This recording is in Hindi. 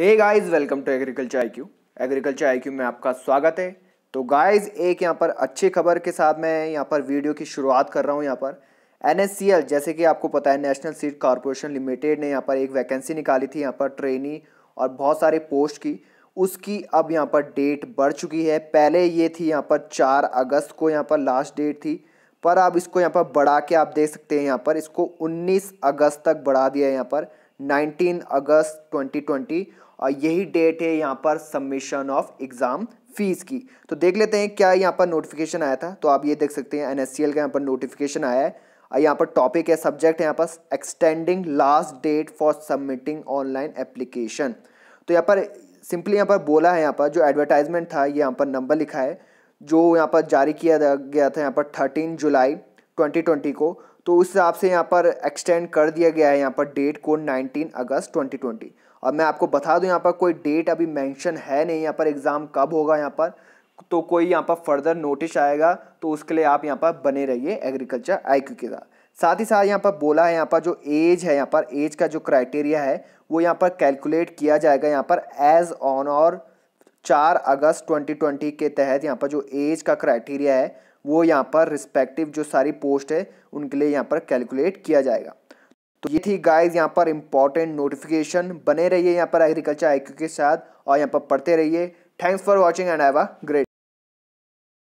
hey guys welcome to agriculture IQ agriculture IQ में आपका स्वागत है तो गाइस एक यहाँ पर अच्छी खबर के साथ मैं यहाँ पर वीडियो की शुरुआत कर रहा हूँ यहाँ पर एन जैसे कि आपको पता है नेशनल सीड कॉरपोरेशन लिमिटेड ने यहाँ पर एक वैकेंसी निकाली थी यहाँ पर ट्रेनी और बहुत सारे पोस्ट की उसकी अब यहाँ पर डेट बढ़ चुकी है पहले ये थी यहाँ पर चार अगस्त को यहाँ पर लास्ट डेट थी पर अब इसको यहाँ पर बढ़ा के आप देख सकते हैं यहाँ पर इसको 19 अगस्त तक बढ़ा दिया है यहाँ पर 19 अगस्त 2020 और यही डेट है यहाँ पर सबमिशन ऑफ एग्ज़ाम फीस की तो देख लेते हैं क्या यहाँ पर नोटिफिकेशन आया था तो आप ये देख सकते हैं एन एस सी एल का यहाँ पर नोटिफिकेशन आया है और यहाँ पर टॉपिक है सब्जेक्ट है यहाँ पर extending last date for submitting online application तो यहाँ पर सिंपली यहाँ पर बोला है यहाँ पर जो एडवर्टाइजमेंट था ये यहाँ पर नंबर लिखा है जो यहाँ पर जारी किया गया था यहाँ पर थर्टीन जुलाई ट्वेंटी को तो उस हिसाब से यहाँ पर एक्सटेंड कर दिया गया है यहाँ पर डेट को 19 अगस्त 2020 और मैं आपको बता दूँ यहाँ पर कोई डेट अभी मेंशन है नहीं यहाँ पर एग्ज़ाम कब होगा यहाँ पर तो कोई यहाँ पर फर्दर नोटिस आएगा तो उसके लिए आप यहाँ पर बने रहिए एग्रीकल्चर आई के साथ साथ ही साथ यहाँ पर बोला है यहाँ पर जो एज है यहाँ पर एज का जो क्राइटेरिया है वो यहाँ पर कैलकुलेट किया जाएगा यहाँ पर एज ऑन और चार अगस्त 2020 के तहत यहाँ पर जो एज का क्राइटेरिया है वो यहाँ पर रिस्पेक्टिव जो सारी पोस्ट है उनके लिए यहाँ पर कैलकुलेट किया जाएगा तो ये थी गाइस यहाँ पर इंपॉर्टेंट नोटिफिकेशन बने रहिए यहाँ पर एग्रीकल्चर आई के साथ और यहाँ पर पढ़ते रहिए thanks for watching and have a great